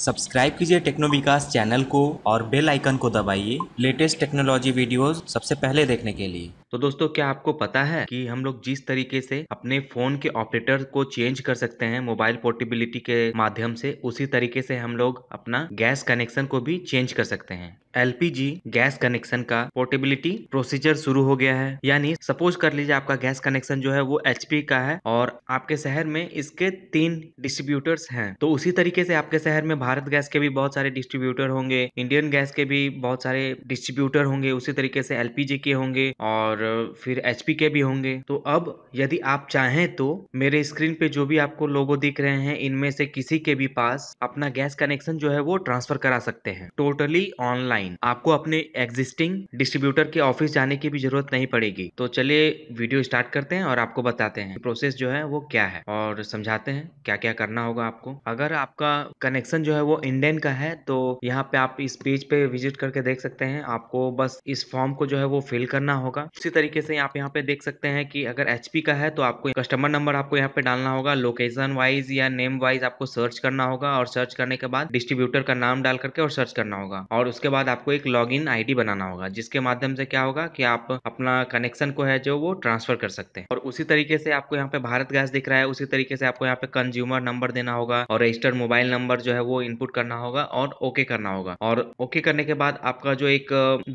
subscribe कीजिए techno Vikas channel को और बेल आइकन को दबाइए लेटेस्ट टेक्नोलॉजी वीडियोस सबसे पहले देखने के लिए तो दोस्तों क्या आपको पता है कि हम लोग जिस तरीके से अपने फोन के ऑपरेटर को चेंज कर सकते हैं मोबाइल पोर्टेबिलिटी के माध्यम से उसी तरीके से हम लोग अपना गैस कनेक्शन को भी चेंज कर सकते हैं एलपीजी गैस कनेक्शन का पोर्टेबिलिटी प्रोसीजर शुरू हो गया है यानी सपोज कर लीजिए आपका गैस कनेक्शन जो है वो एच का है और आपके शहर में इसके तीन डिस्ट्रीब्यूटर्स हैं तो उसी तरीके से आपके शहर में भारत गैस के भी बहुत सारे डिस्ट्रीब्यूटर होंगे इंडियन गैस के भी बहुत सारे डिस्ट्रीब्यूटर होंगे उसी तरीके से एलपीजी के होंगे और फिर एच के भी होंगे तो अब यदि आप चाहें तो मेरे स्क्रीन पे जो भी आपको लोगो दिख रहे हैं इनमें से किसी के भी पास अपना गैस कनेक्शन जो है वो ट्रांसफर करा सकते हैं टोटली ऑनलाइन ऑनलाइन आपको अपने एग्जिस्टिंग डिस्ट्रीब्यूटर के ऑफिस जाने की भी जरूरत नहीं पड़ेगी तो चलिए वीडियो स्टार्ट करते हैं और आपको बताते हैं प्रोसेस जो है वो क्या है और समझाते हैं क्या क्या करना होगा आपको अगर आपका कनेक्शन जो है वो इंडियन का है तो यहाँ पे आप इस पेज पे विजिट करके देख सकते हैं आपको बस इस फॉर्म को जो है वो फिल करना होगा उसी तरीके से आप यहाँ पे देख सकते हैं कि अगर एच का है तो आपको कस्टमर नंबर आपको यहाँ पे डालना होगा लोकेशन वाइज या नेम वाइज आपको सर्च करना होगा और सर्च करने के बाद डिस्ट्रीब्यूटर का नाम डाल करके और सर्च करना होगा और उसके बाद बाद आपको एक लॉग इन बनाना होगा जिसके माध्यम से क्या होगा कि आप अपना कनेक्शन को है जो वो ट्रांसफर कर सकते हैं और उसी तरीके से आपको यहाँ पे भारत गैस दिख रहा है उसी तरीके से आपको यहाँ पे कंज्यूमर नंबर देना होगा और रजिस्टर्ड मोबाइल नंबर जो है वो इनपुट करना होगा और ओके करना होगा और ओके करने के बाद आपका जो एक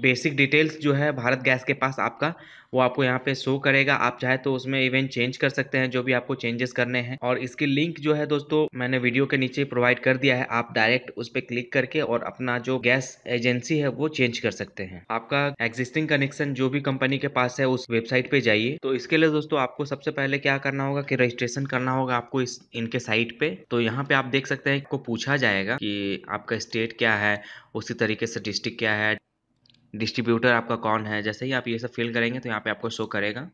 बेसिक uh, डिटेल्स जो है भारत गैस के पास आपका वो आपको यहाँ पे शो करेगा आप चाहे तो उसमें इवेंट चेंज कर सकते हैं जो भी आपको चेंजेस करने हैं और इसकी लिंक जो है दोस्तों मैंने वीडियो के नीचे प्रोवाइड कर दिया है आप डायरेक्ट उस पर क्लिक करके और अपना जो गैस एजेंसी फ्रिक्वेंसी है वो चेंज कर सकते हैं आपका एग्जिस्टिंग कनेक्शन जो भी कंपनी के पास है उस वेबसाइट पे जाइए तो इसके लिए दोस्तों आपको सबसे पहले क्या करना होगा कि रजिस्ट्रेशन करना होगा आपको इस इनके साइट पे तो यहाँ पे आप देख सकते हैं को पूछा जाएगा कि आपका स्टेट क्या है उसी तरीके से डिस्ट्रिक्ट क्या है डिस्ट्रीब्यूटर आपका कौन है जैसे ही आप ये सब फिल करेंगे तो यहाँ पे आपको शो करेगा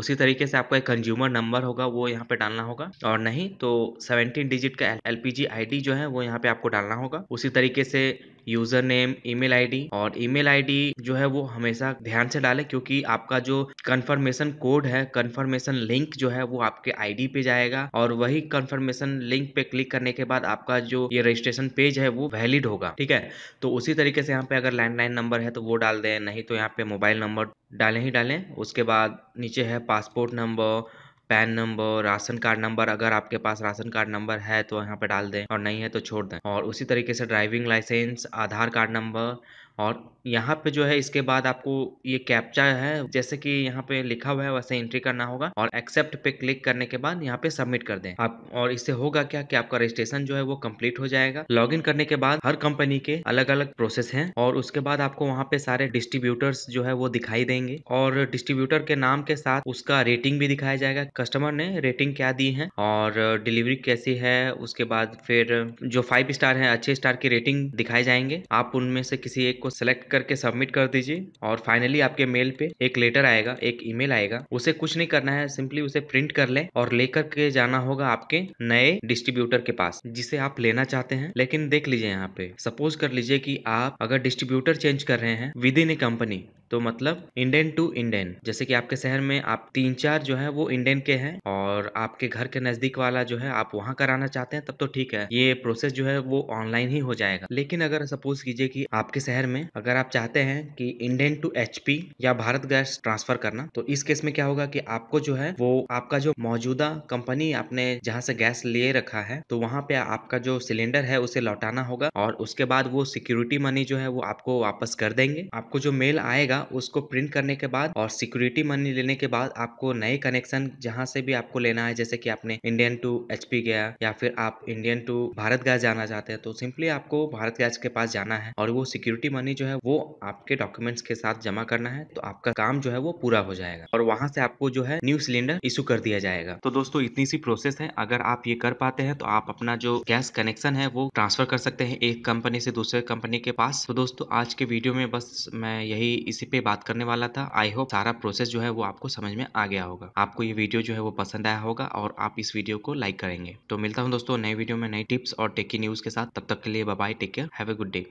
उसी तरीके से आपका एक कंज्यूमर नंबर होगा वो यहाँ पे डालना होगा और नहीं तो 17 डिजिट का एल पी जो है वो यहाँ पे आपको डालना होगा उसी तरीके से यूजर नेम ईमेल आईडी और ईमेल आईडी जो है वो हमेशा ध्यान से डालें क्योंकि आपका जो कंफर्मेशन कोड है कंफर्मेशन लिंक जो है वो आपके आईडी पे जाएगा और वही कंफर्मेशन लिंक पे क्लिक करने के बाद आपका जो ये रजिस्ट्रेशन पेज है वो वैलिड होगा ठीक है तो उसी तरीके से यहाँ पे अगर लैंडलाइन नंबर है तो वो डाल दें नहीं तो यहाँ पे मोबाइल नंबर डालें ही डालें उसके बाद नीचे है passport number PAN number ration card number अगर आपके पास राशन कार्ड नंबर है तो यहाँ पे डाल दें और नहीं है तो छोड़ दें और उसी तरीके से driving licence Aadhaar card number और यहाँ पे जो है इसके बाद आपको ये कैप्चा है जैसे कि यहाँ पे लिखा हुआ है वैसे एंट्री करना होगा और एक्सेप्ट पे क्लिक करने के बाद यहाँ पे सबमिट कर दें आप और इससे होगा क्या कि आपका रजिस्ट्रेशन जो है वो कंप्लीट हो जाएगा लॉगिन करने के बाद हर कंपनी के अलग अलग प्रोसेस हैं और उसके बाद आपको वहाँ पे सारे डिस्ट्रीब्यूटर्स जो है वो दिखाई देंगे और डिस्ट्रीब्यूटर के नाम के साथ उसका रेटिंग भी दिखाया जाएगा कस्टमर ने रेटिंग क्या दी है और डिलीवरी कैसी है उसके बाद फिर जो फाइव स्टार है अच्छे स्टार की रेटिंग दिखाए जाएंगे आप उनमें से किसी एक को को सिलेक्ट करके सबमिट कर दीजिए और फाइनली आपके मेल पे एक लेटर आएगा एक ईमेल आएगा उसे कुछ नहीं करना है सिंपली उसे प्रिंट कर ले और लेकर के जाना होगा आपके नए डिस्ट्रीब्यूटर के पास जिसे आप लेना चाहते हैं लेकिन देख लीजिए यहाँ पे सपोज कर लीजिए कि आप अगर डिस्ट्रीब्यूटर चेंज कर रहे हैं विद इन ए कंपनी तो मतलब इंडियन टू इंडियन जैसे कि आपके शहर में आप तीन चार जो है वो इंडियन के हैं और आपके घर के नजदीक वाला जो है आप वहां कराना चाहते हैं तब तो ठीक है ये प्रोसेस जो है वो ऑनलाइन ही हो जाएगा लेकिन अगर सपोज कीजिए कि आपके शहर में अगर आप चाहते हैं कि इंडियन टू एच या भारत गैस ट्रांसफर करना तो इस केस में क्या होगा कि आपको जो है वो आपका जो मौजूदा कंपनी आपने जहाँ से गैस लिए रखा है तो वहाँ पे आपका जो सिलेंडर है उसे लौटाना होगा और उसके बाद वो सिक्योरिटी मनी जो है वो आपको वापस कर देंगे आपको जो मेल आएगा मिलेगा उसको प्रिंट करने के बाद और सिक्योरिटी मनी लेने के बाद आपको नए कनेक्शन जहाँ से भी आपको लेना है जैसे कि आपने इंडियन टू एच गया या फिर आप इंडियन टू भारत गैस जाना चाहते हैं तो सिंपली आपको भारत गैस के पास जाना है और वो सिक्योरिटी मनी जो है वो आपके डॉक्यूमेंट्स के साथ जमा करना है तो आपका काम जो है वो पूरा हो जाएगा और वहां से आपको जो है न्यू सिलेंडर इशू कर दिया जाएगा तो दोस्तों इतनी सी प्रोसेस है अगर आप ये कर पाते हैं तो आप अपना जो गैस कनेक्शन है वो ट्रांसफर कर सकते हैं एक कंपनी से दूसरे कंपनी के पास तो दोस्तों आज के वीडियो में बस मैं यही इसी पे बात करने वाला था आई होप सारा प्रोसेस जो है वो आपको समझ में आ गया होगा आपको ये वीडियो जो है वो पसंद आया होगा और आप इस वीडियो को लाइक करेंगे तो मिलता हूँ दोस्तों नए वीडियो में नई टिप्स और टेकी न्यूज़ के साथ तब तक के लिए bye take care have a good day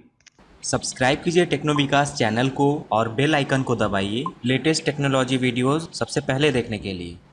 subscribe कीजिए टेक्नो विकास चैनल को और बेल आइकन को दबाइए लेटेस्ट टेक्नोलॉजी वीडियोस सबसे पहले देखने के लिए